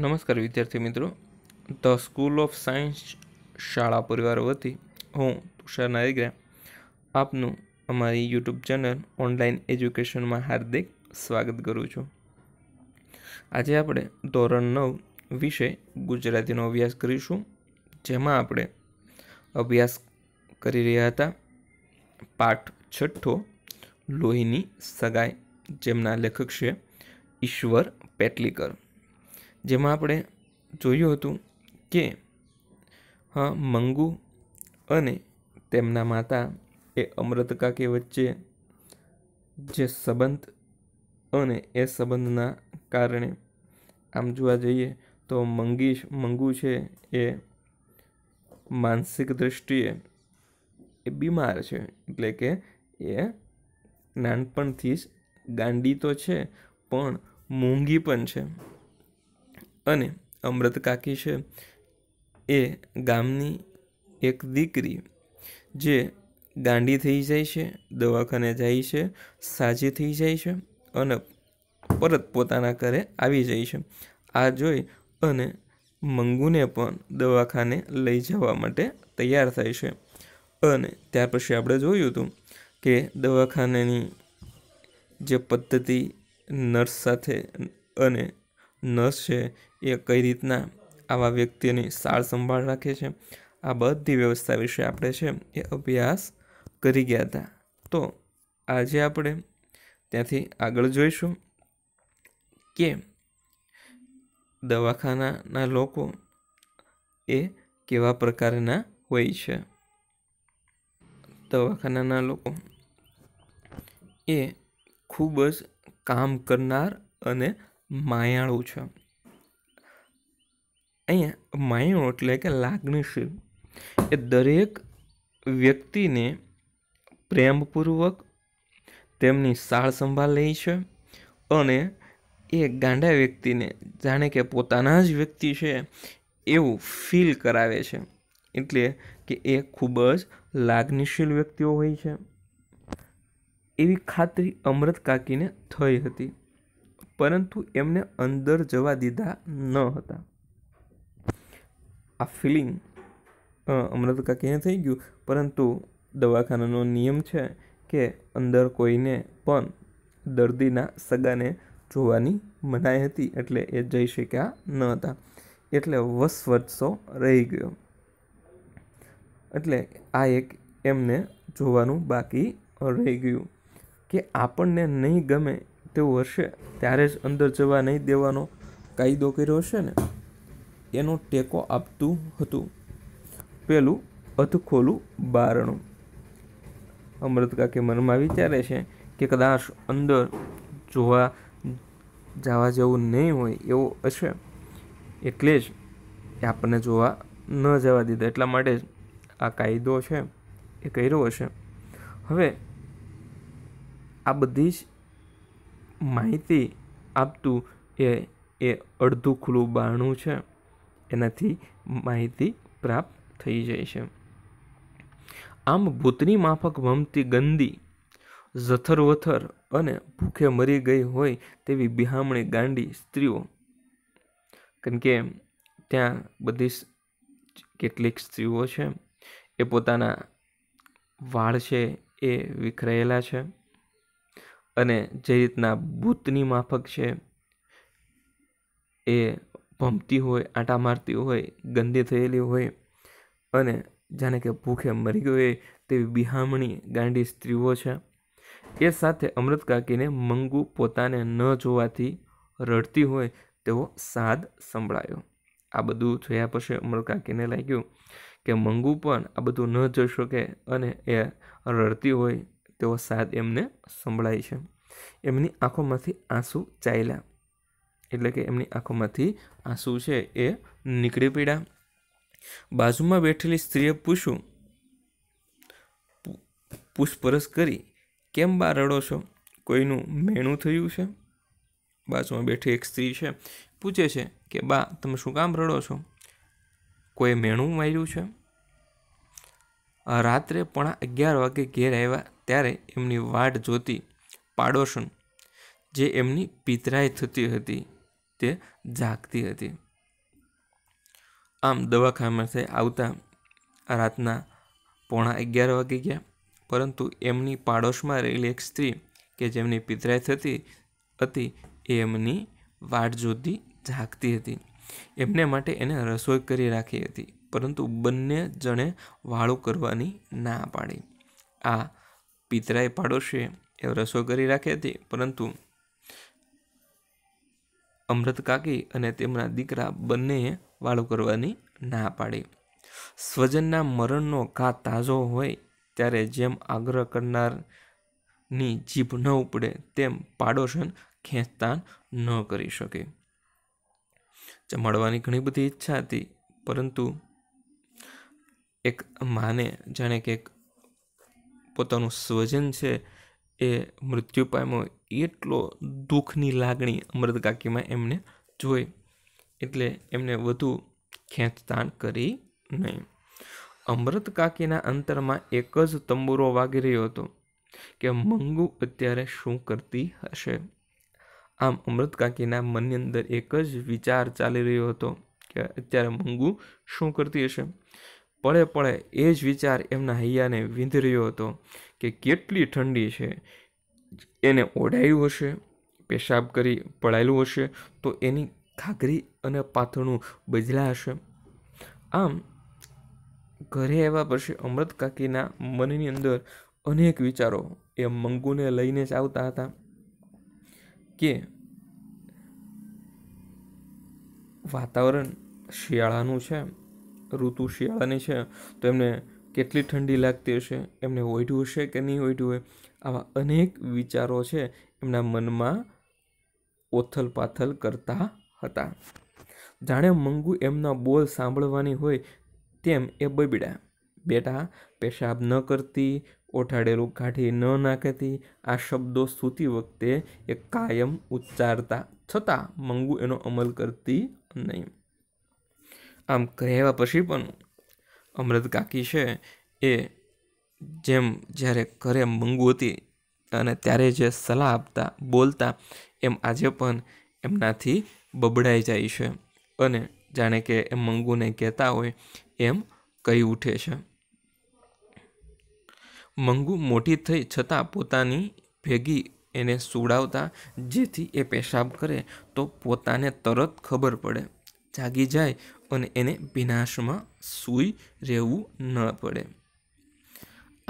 નમસ્કાર વિદ્યાર્થી મિત્રો ધ સ્કૂલ ઓફ સાયન્સ શાળા પરિવાર વતી હું તુષાર નાયગ્રા આપનું અમારી યુટ્યુબ ચેનલ ઓનલાઈન એજ્યુકેશનમાં હાર્દિક સ્વાગત કરું છું આજે આપણે ધોરણ નવ વિશે ગુજરાતીનો અભ્યાસ કરીશું જેમાં આપણે અભ્યાસ કરી રહ્યા હતા પાઠ છઠ્ઠો લોહીની સગાઈ જેમના લેખક છે ઈશ્વર પેટલીકર જેમાં આપણે જોયું હતું કે હા મંગુ અને તેમના માતા એ અમૃત કાકી વચ્ચે જે સંબંધ અને એ સંબંધના કારણે આમ જોવા જઈએ તો મંગીશ મંગુ છે એ માનસિક દૃષ્ટિએ એ બીમાર છે એટલે કે એ નાનપણથી જ ગાંડી તો છે પણ મૂંગી પણ છે અને અમૃત કાકી છે એ ગામની એક દીકરી જે ગાંડી થઈ જાય છે દવાખાને જાય છે સાજી થઈ જાય છે અને પરત પોતાના ઘરે આવી જાય છે આ જોઈ અને મંગુને પણ દવાખાને લઈ જવા માટે તૈયાર થાય છે અને ત્યાર પછી આપણે જોયું હતું કે દવાખાનેની જે પદ્ધતિ નર્સ સાથે અને નર્સ છે એ કઈ રીતના આવા વ્યક્તિઓની સાર સંભાળ રાખે છે આ બધી વ્યવસ્થા વિશે આપણે છે એ અભ્યાસ કરી ગયા હતા તો આજે આપણે ત્યાંથી આગળ જોઈશું કે દવાખાનાના લોકો એ કેવા પ્રકારના હોય છે દવાખાનાના લોકો એ ખૂબ જ કામ કરનાર અને માયાળું છે અહીંયા માયણો એટલે કે લાગણીશીલ એ દરેક વ્યક્તિને પ્રેમપૂર્વક તેમની સાળ સંભાળ લે છે અને એ ગાંડા વ્યક્તિને જાણે કે પોતાના જ વ્યક્તિ છે એવું ફીલ કરાવે છે એટલે કે એ ખૂબ જ લાગણીશીલ વ્યક્તિઓ હોય છે એવી ખાતરી અમૃત કાકીને થઈ હતી પરંતુ એમને અંદર જવા દીધા ન હતા આ ફિલિંગ અમૃત કાકીને થઈ ગયું પરંતુ દવાખાનાનો નિયમ છે કે અંદર કોઈને પણ દર્દીના સગાને જોવાની મનાઈ હતી એટલે એ જઈ શક્યા ન હતા એટલે વસ રહી ગયો એટલે આ એક એમને જોવાનું બાકી રહી ગયું કે આપણને નહીં ગમે તેવું હશે ત્યારે જ અંદર જવા નહીં દેવાનો કાયદો કર્યો હશે ને એનો ટેકો આપતું હતું પેલું અધખોલું બારણું અમૃતકાકે મનમાં વિચારે છે કે કદાચ અંદર જોવા જવા જેવું નહીં હોય એવું હશે એટલે જ એ આપણને જોવા ન જવા દીધા એટલા માટે જ આ કાયદો છે એ કર્યો હશે હવે આ બધી જ માહિતી આપતું એ એ અડધું ખુલ્લું બારણું છે એનાથી માહિતી પ્રાપ્ત થઈ જાય છે આમ ભૂતની માફક મમતી ગંદી જથરવથર અને ભૂખે મરી ગઈ હોય તેવી બિહામણી ગાંડી સ્ત્રીઓ કારણ કે ત્યાં બધી કેટલીક સ્ત્રીઓ છે એ પોતાના વાળ છે એ વિખરાયેલા છે અને જે રીતના ભૂતની માફક છે એ ભમતી હોય આંટા મારતી હોય ગંદી થયેલી હોય અને જાણે કે ભૂખે મરી ગયો હોય તેવી બિહામણી ગાંડી સ્ત્રીઓ છે એ સાથે અમૃત કાકીને મંગુ પોતાને ન જોવાથી રડતી હોય તેવો સાદ સંભળાયો આ બધું જોયા પછી અમૃત કાકીને લાગ્યું કે મંગુ પણ આ બધું ન જોઈ શકે અને એ રડતી હોય તેવો સાદ એમને સંભળાય છે એમની આંખોમાંથી આંસુ ચાલ્યા એટલે કે એમની આંખોમાંથી આંસુ છે એ નીકળી પડ્યા બાજુમાં બેઠેલી સ્ત્રીએ પૂછ્યું પૂછપરછ કરી કેમ બા રડો છો કોઈનું મેણું થયું છે બાજુમાં બેઠી એક સ્ત્રી છે પૂછે છે કે બા તમે શું કામ રડો છો કોઈ મેણું માર્યું છે રાત્રે પોણા અગિયાર વાગે ઘેર આવ્યા ત્યારે એમની વાટ જોતી પાડોશન જે એમની પિતરાઈ થતી હતી તે જાગતી હતી આમ દવાખાનામાંથી આવતા રાતના પોણા અગિયાર વાગી ગયા પરંતુ એમની પાડોશમાં રહેલી એક સ્ત્રી કે જેમની પિતરાઈ થતી હતી એ એમની વાટ જોતી જાગતી હતી એમને માટે એને રસોઈ કરી રાખી હતી પરંતુ બંને જણે વાળું કરવાની ના પાડી આ પિતરાઈ પાડોશીએ એ રસોઈ કરી રાખી હતી પરંતુ અમૃત કાકી અને તેમના દીકરા બંનેએ વાળું કરવાની ના પાડી સ્વજનના મરણનો ઘા તાજો હોય ત્યારે જેમ આગ્રહ કરનારની જીભ ન ઉપડે તેમ પાડોશન ખેંચતાન ન કરી શકે ચમાડવાની ઘણી બધી ઈચ્છા હતી પરંતુ એક માને જાણે કે પોતાનું સ્વજન છે એ મૃત્યુ પામ્યો એટલો દુઃખની લાગણી અમૃતકાકીમાં એમને જોઈ એટલે એમને વધુ ખેંચતાણ કરી નહીં અમૃત કાકીના અંતરમાં એક જ તંબુરો વાગી રહ્યો હતો કે મંગુ અત્યારે શું કરતી હશે આમ અમૃત કાકીના મનની અંદર એક જ વિચાર ચાલી રહ્યો હતો કે અત્યારે મંગુ શું કરતી હશે પળે પળે એ જ વિચાર એમના હૈયાને વીંધી રહ્યો હતો કે કેટલી ઠંડી છે એને ઓઢાયું હશે પેશાબ કરી પડાયેલું હશે તો એની ઘાઘરી અને પાથરણું બજલા હશે આમ ઘરે આવ્યા પછી અમૃત કાકીના મનની અંદર અનેક વિચારો એ મંગુને લઈને જ આવતા હતા કે વાતાવરણ શિયાળાનું છે ઋતુ શિયાળાની છે તો એમને કેટલી ઠંડી લાગતી હશે એમને ઓઢ્યું હશે કે નહીં ઓઢ્યું હોય આવા અનેક વિચારો છે એમના મનમાં ઓથલ પાથલ કરતા હતા જાણે મંગુ એમના બોલ સાંભળવાની હોય તેમ એ બબડ્યા બેટા પેશાબ ન કરતી ઓઠાડેલું કાઢી ન નાખતી આ શબ્દો સૂતી વખતે એ કાયમ ઉચ્ચારતા છતાં મંગુ એનો અમલ કરતી નહીં આમ કહેવા પછી પણ અમૃત કાકી છે એ જેમ જ્યારે ઘરે મંગુ હતી અને ત્યારે જે સલાહ આપતા બોલતા એમ આજે પણ એમનાથી બબડાઈ જાય છે અને જાણે કે એમ મંગુને કહેતા હોય એમ કહી ઉઠે છે મંગુ મોટી થઈ છતાં પોતાની ભેગી એને સુડાવતા જેથી એ પેશાબ કરે તો પોતાને તરત ખબર પડે જાગી જાય અને એને વિનાશમાં સૂઈ રહેવું ન પડે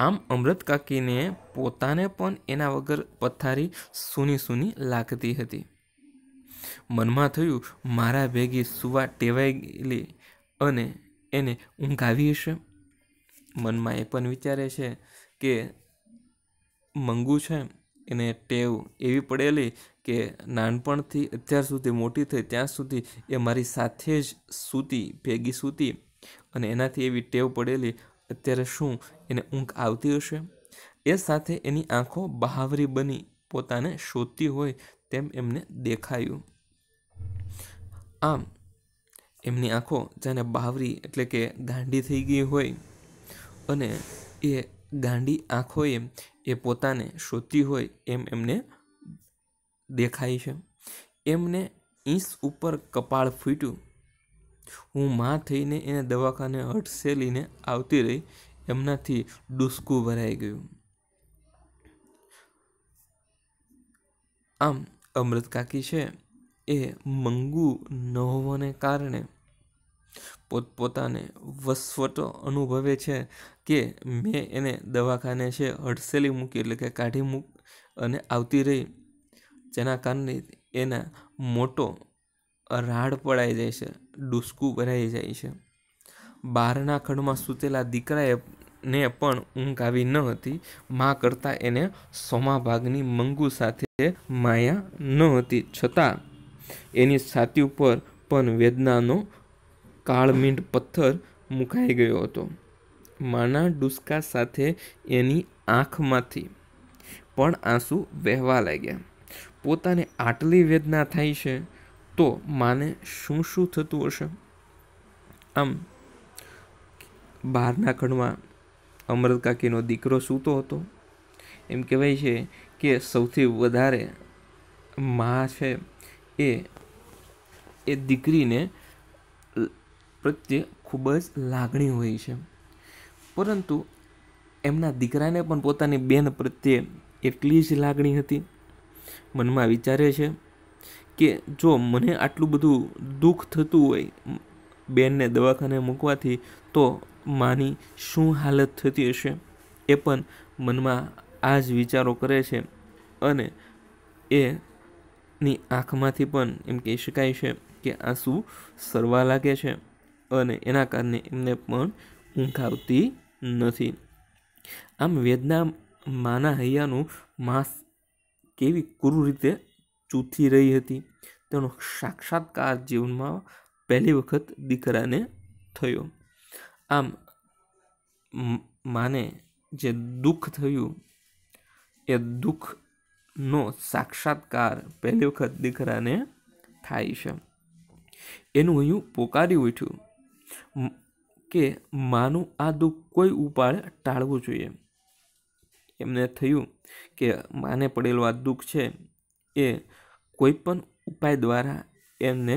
આમ અમૃત કાકીને પોતાને પણ એના વગર પથારી સૂની સૂની લાગતી હતી મનમાં થયું મારા ભેગી સુવા ગયેલી અને એને ઊંઘ આવી હશે મનમાં એ પણ વિચારે છે કે મંગુ છે એને ટેવ એવી પડેલી કે નાનપણથી અત્યાર સુધી મોટી થઈ ત્યાં સુધી એ મારી સાથે જ સૂતી ભેગી સૂતી અને એનાથી એવી ટેવ પડેલી અત્યારે શું એને ઊંઘ આવતી હશે એ સાથે એની આંખો બહાવરી બની પોતાને શોધતી હોય તેમ એમને દેખાયું આમ એમની આંખો જેને બહાવરી એટલે કે ગાંડી થઈ ગઈ હોય અને એ ગાંડી આંખોએ એ પોતાને શોધતી હોય એમ એમને દેખાય છે એમને ઈંસ ઉપર કપાળ ફૂટ્યું હું માં થઈને એને દવાખાને હટસેલીને આવતી રહી એમનાથી ડૂસકું ભરાઈ ગયું આમ અમૃત કાકી છે એ મંગુ ન હોવાને કારણે પોતપોતાને વસવટો અનુભવે છે કે મેં એને દવાખાને છે હડસેલી મૂકી એટલે કે કાઢી મૂક અને આવતી રહી જેના કારણે એના મોટો રાડ પડાઈ જાય છે ડૂસકું ભરાઈ જાય છે બહારના ખંડમાં સૂતેલા દીકરાએ ને પણ ઊંઘ આવી ન હતી મા કરતાં એને સોમા ભાગની મંગુ સાથે માયા ન હતી છતાં એની છાતી ઉપર પણ વેદનાનો કાળમીંડ પથ્થર મુકાઈ ગયો હતો માના ડુસકા સાથે એની આંખમાંથી પણ આંસુ વહેવા લાગ્યા પોતાને આટલી વેદના થાય છે તો માને શું શું થતું હશે આમ બહારના ખંડમાં અમરત કાકીનો દીકરો સૂતો હતો એમ કહેવાય છે કે સૌથી વધારે મા છે એ એ દીકરીને પ્રત્યે ખૂબ જ લાગણી હોય છે પરંતુ એમના દીકરાને પણ પોતાની બેન પ્રત્યે એટલી જ લાગણી હતી મનમાં વિચારે છે કે જો મને આટલું બધું દુઃખ થતું હોય બેનને દવાખાને મૂકવાથી તો માની શું હાલત થતી હશે એ પણ મનમાં આ જ વિચારો કરે છે અને એની આંખમાંથી પણ એમ કહી શકાય છે કે આંસુ સરવા લાગે છે અને એના કારણે એમને પણ ઊંઘ આવતી નથી આમ વેદના માના હૈયાનું માંસ કેવી કુરુ રીતે ચૂથી રહી હતી તેનો સાક્ષાત્કાર જીવનમાં પહેલી વખત દીકરાને થયો આમ માને જે દુઃખ થયું એ દુઃખનો સાક્ષાત્કાર પહેલી વખત દીકરાને થાય છે એનું અહીંયું પોકારી ઉઠ્યું કે માનું આ દુઃખ કોઈ ઉપાડ ટાળવું જોઈએ એમને થયું કે માને પડેલું આ દુઃખ છે એ કોઈ પણ ઉપાય દ્વારા એમને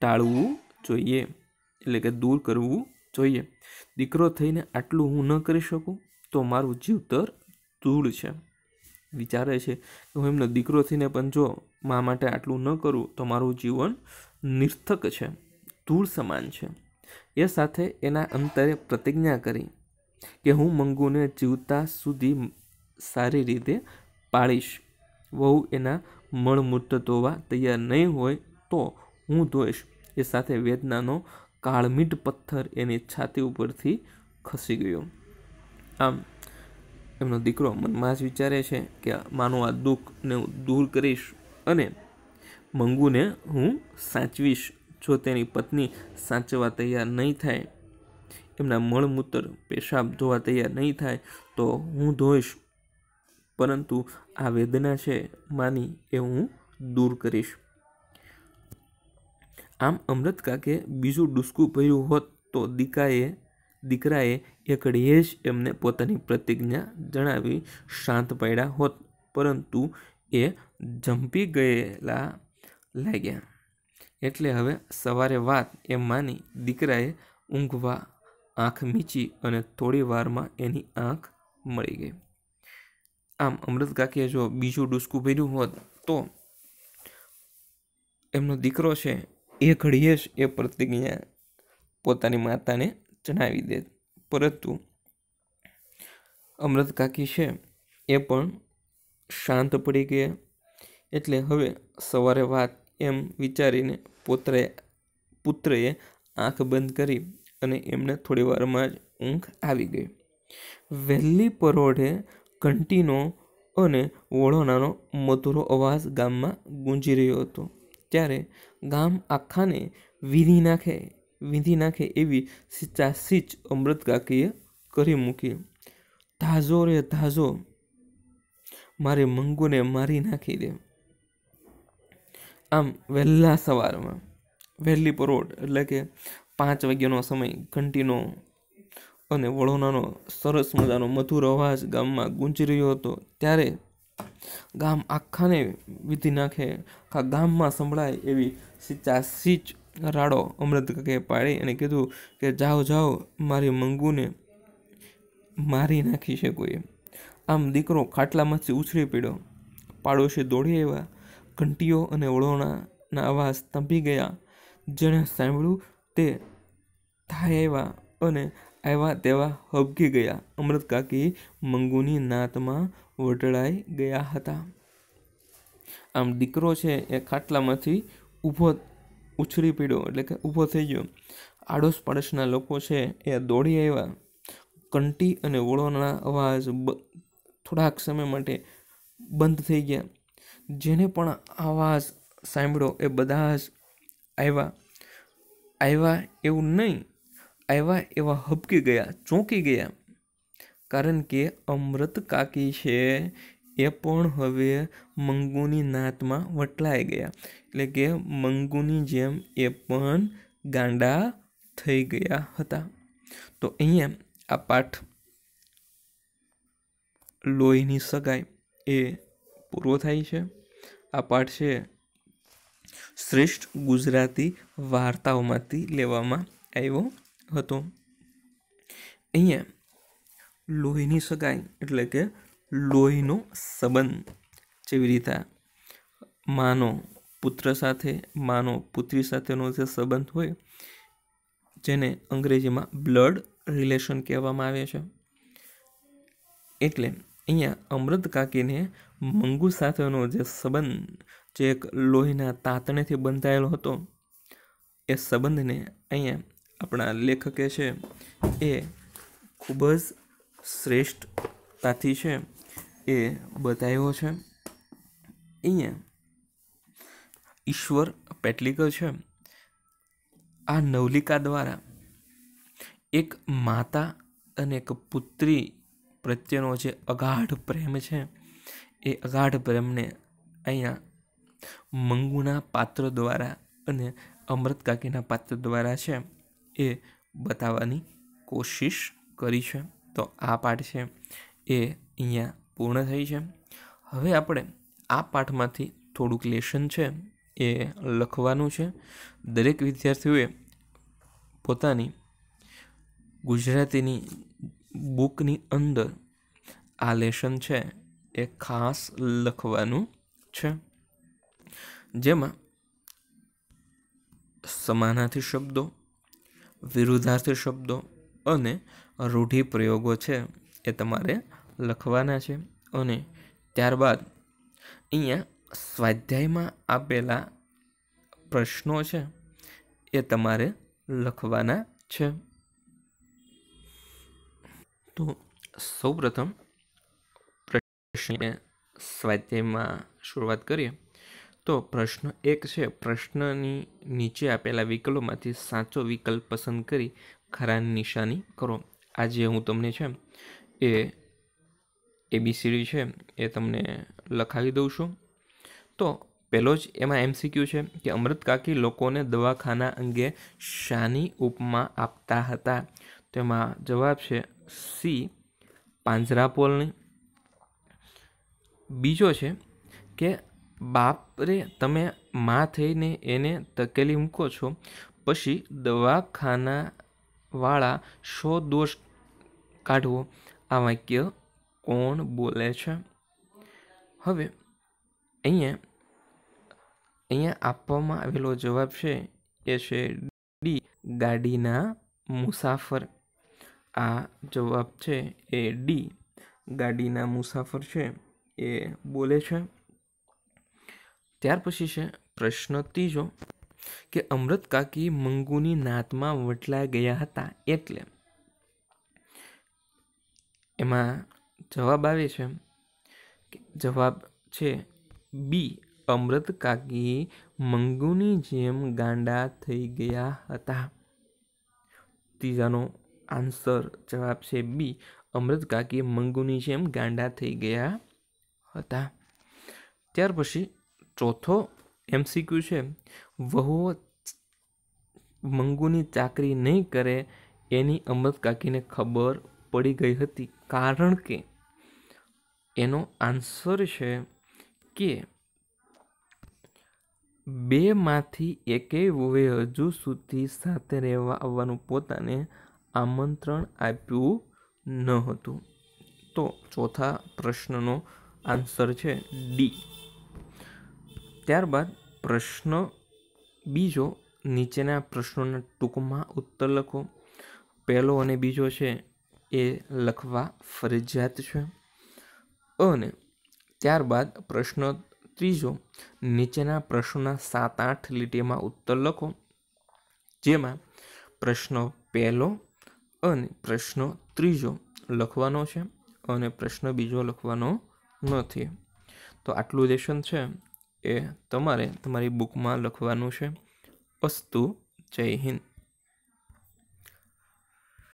ટાળવું જોઈએ એટલે કે દૂર કરવું જોઈએ દીકરો થઈને આટલું હું ન કરી શકું તો મારું જીવતર ધૂળ છે વિચારે છે કે હું એમનો દીકરો થઈને પણ જો મા માટે આટલું ન કરું તો મારું જીવન નિર્થક છે ધૂળ સમાન છે એ સાથે એના અંતરે પ્રતિજ્ઞા કરી કે હું મંગુને જીવતા સુધી સારી રીતે પાળીશ વહુ એના મળમૂત્ર ધોવા તૈયાર નહીં હોય તો હું ધોઈશ એ સાથે વેદનાનો કાળમીટ પથ્થર એની છાતી ઉપરથી ખસી ગયો આમ એમનો દીકરો મનમાં જ વિચારે છે કે માનું આ દુઃખને હું દૂર કરીશ અને મંગુને હું સાચવીશ જો તેની પત્ની સાચવા તૈયાર નહીં થાય એમના મળમૂત્ર પેશાબ ધોવા તૈયાર નહીં થાય તો હું ધોઈશ પરંતુ આ વેદના છે માની એ હું દૂર કરીશ આમ અમૃત કાકે બીજું ડુસકું ભર્યું હોત તો દીકાએ દીકરાએ એકડીએ જ એમને પોતાની પ્રતિજ્ઞા જણાવી શાંત પડ્યા હોત પરંતુ એ જંપી ગયેલા લાગ્યા એટલે હવે સવારે વાત એ માની દીકરાએ ઊંઘવા આંખ મીચી અને થોડી વારમાં એની આંખ મળી ગઈ આમ અમૃત કાકીએ જો બીજું ડુસકું ભર્યું હોત તો એમનો દીકરો છે એ ઘડીએ જ એ પ્રતિજ્ઞા પોતાની માતાને જણાવી દે પરંતુ અમૃત કાકી છે એ પણ શાંત પડી ગયા એટલે હવે સવારે વાત એમ વિચારીને પોતરે પુત્રએ આંખ બંધ કરી અને એમને થોડી વારમાં જ ઊંઘ આવી ગઈ વહેલી પરોઢે ઘંટીનો અને વોળોનાનો મધુરો અવાજ ગામમાં ગુંજી રહ્યો હતો ત્યારે ગામ આખાને વીંધી નાખે વીંધી નાખે એવી સિચાસીચ અમૃત કાકીએ કરી મૂકી તાજો રે તાજો મારે મંગુને મારી નાખી દે આમ વહેલા સવારમાં વહેલી પરોઢ એટલે કે પાંચ વાગ્યાનો સમય ઘંટીનો અને વળોનાનો સરસ મજાનો મધુર અવાજ ગામમાં ગુંજી રહ્યો હતો ત્યારે ગામ આખાને વિધી નાખે આખા ગામમાં સંભળાય એવી સીચા સીચ રાડો અમૃત કાકે પાડી અને કીધું કે જાઓ જાઓ મારી મંગુને મારી નાખી છે કોઈએ આમ દીકરો ખાટલામાંથી ઉછળી પડ્યો પાડોશી દોડી આવ્યા ઘંટીઓ અને ઓળોણાના અવાજ સ્તંભી ગયા જેણે સાંભળ્યું તે થાય એવા અને આવ્યા તેવા હબકી ગયા અમૃત કાકી મંગુની નાતમાં વટળાઈ ગયા હતા આમ દીકરો છે એ ખાટલામાંથી ઊભો ઉછળી પીડ્યો એટલે કે ઊભો થઈ ગયો આડોશ પાડોશના લોકો છે એ દોડી આવ્યા કંટી અને ઓળોના અવાજ થોડાક સમય માટે બંધ થઈ ગયા જેને પણ આવાજ સાંભળો એ બધા જ આવ્યા આવ્યા એવું નહીં આવ્યા એવા હબકી ગયા ચોંકી ગયા કારણ કે અમૃત કાકી છે એ પણ હવે મંગુની નાતમાં વટલાઈ ગયા એટલે કે મંગુની જેમ એ પણ ગાંડા થઈ ગયા હતા તો અહીંયા આ પાઠ લોહીની સગાઈ એ પૂરો થાય છે આ પાઠ છે શ્રેષ્ઠ ગુજરાતી વાર્તાઓમાંથી લેવામાં આવ્યો હતો અહીંયા લોહીની સગાઈ એટલે કે લોહીનો સંબંધ જેવી રીતે માનો પુત્ર સાથે માનો પુત્રી સાથેનો જે સંબંધ હોય જેને અંગ્રેજીમાં બ્લડ રિલેશન કહેવામાં આવે છે એટલે અહીંયા અમૃત કાકીને મંગુ સાથેનો જે સંબંધ જે એક લોહીના તાતણેથી બંધાયેલો હતો એ સંબંધને અહીંયા આપણા લેખકે છે એ ખૂબ જ શ્રેષ્ઠતાથી છે એ બતાવ્યો છે અહીંયા ઈશ્વર પેટલીકર છે આ નવલિકા દ્વારા એક માતા અને એક પુત્રી પ્રત્યેનો જે અગાઢ પ્રેમ છે એ અગાઢ પ્રેમને અહીંયા મંગુના પાત્ર દ્વારા અને અમૃત કાકીના પાત્ર દ્વારા છે એ બતાવવાની કોશિશ કરી છે તો આ પાઠ છે એ અહીંયા પૂર્ણ થઈ છે હવે આપણે આ પાઠમાંથી થોડુંક લેશન છે એ લખવાનું છે દરેક વિદ્યાર્થીઓએ પોતાની ગુજરાતીની બુકની અંદર આ લેશન છે એ ખાસ લખવાનું છે જેમાં સમાનાર્થી શબ્દો વિરુદ્ધાર્થી શબ્દો અને રૂઢિપ્રયોગો છે એ તમારે લખવાના છે અને ત્યારબાદ અહીંયા સ્વાધ્યાયમાં આપેલા પ્રશ્નો છે એ તમારે લખવાના છે તો સૌપ્રથમ સ્વાધ્યાયમાં શરૂઆત કરીએ તો પ્રશ્ન એક છે પ્રશ્નની નીચે આપેલા વિકલ્પોમાંથી સાચો વિકલ્પ પસંદ કરી ખરા નિશાની કરો આજે હું તમને છે એ એબીસીડી છે એ તમને લખાવી દઉં છું તો પહેલો જ એમાં એમસીક્યુ છે કે અમૃતકાકી લોકોને દવાખાના અંગે શાની ઉપમા આપતા હતા તેમાં જવાબ છે સી પાંજરાપોલની બીજો છે કે બાપરે તમે મા થઈને એને તકેલી મૂકો છો પછી દવાખાનાવાળા શો દોષ કાઢવો આ વાક્ય કોણ બોલે છે હવે અહીંયા અહીંયા આપવામાં આવેલો જવાબ છે એ છે ડી ગાડીના મુસાફર આ જવાબ છે એ ડી ગાડીના મુસાફર છે એ બોલે છે ત્યાર પછી છે પ્રશ્ન ત્રીજો કે અમૃત કાકી મંગુની નાતમાં વટલાઈ ગયા હતા એટલે એમાં જવાબ આવે છે જવાબ છે બી અમૃત કાકી મંગુની જેમ ગાંડા થઈ ગયા હતા ત્રીજાનો આન્સર જવાબ છે બી અમૃત કાકી મંગુની જેમ ગાંડા થઈ ગયા હતા ત્યાર પછી ચોથો એમસીક્યુ છે વહુઓ મંગુની ચાકરી નહીં કરે એની અમૃત કાકીને ખબર પડી ગઈ હતી કારણ કે એનો આન્સર છે કે બેમાંથી એકેય વહુએ હજુ સુધી સાથે રહેવા આવવાનું પોતાને આમંત્રણ આપ્યું ન હતું તો ચોથા પ્રશ્નનો આન્સર છે ડી ત્યારબાદ પ્રશ્ન બીજો નીચેના પ્રશ્નોના ટૂંકમાં ઉત્તર લખો પહેલો અને બીજો છે એ લખવા ફરજિયાત છે અને ત્યારબાદ પ્રશ્ન ત્રીજો નીચેના પ્રશ્નોના સાત આઠ લીટીમાં ઉત્તર લખો જેમાં પ્રશ્ન પહેલો અને પ્રશ્ન ત્રીજો લખવાનો છે અને પ્રશ્ન બીજો લખવાનો નથી તો આટલું લેશન છે એ તમારે તમારી બુકમાં લખવાનું છે અસ્તુ જય હિન્દ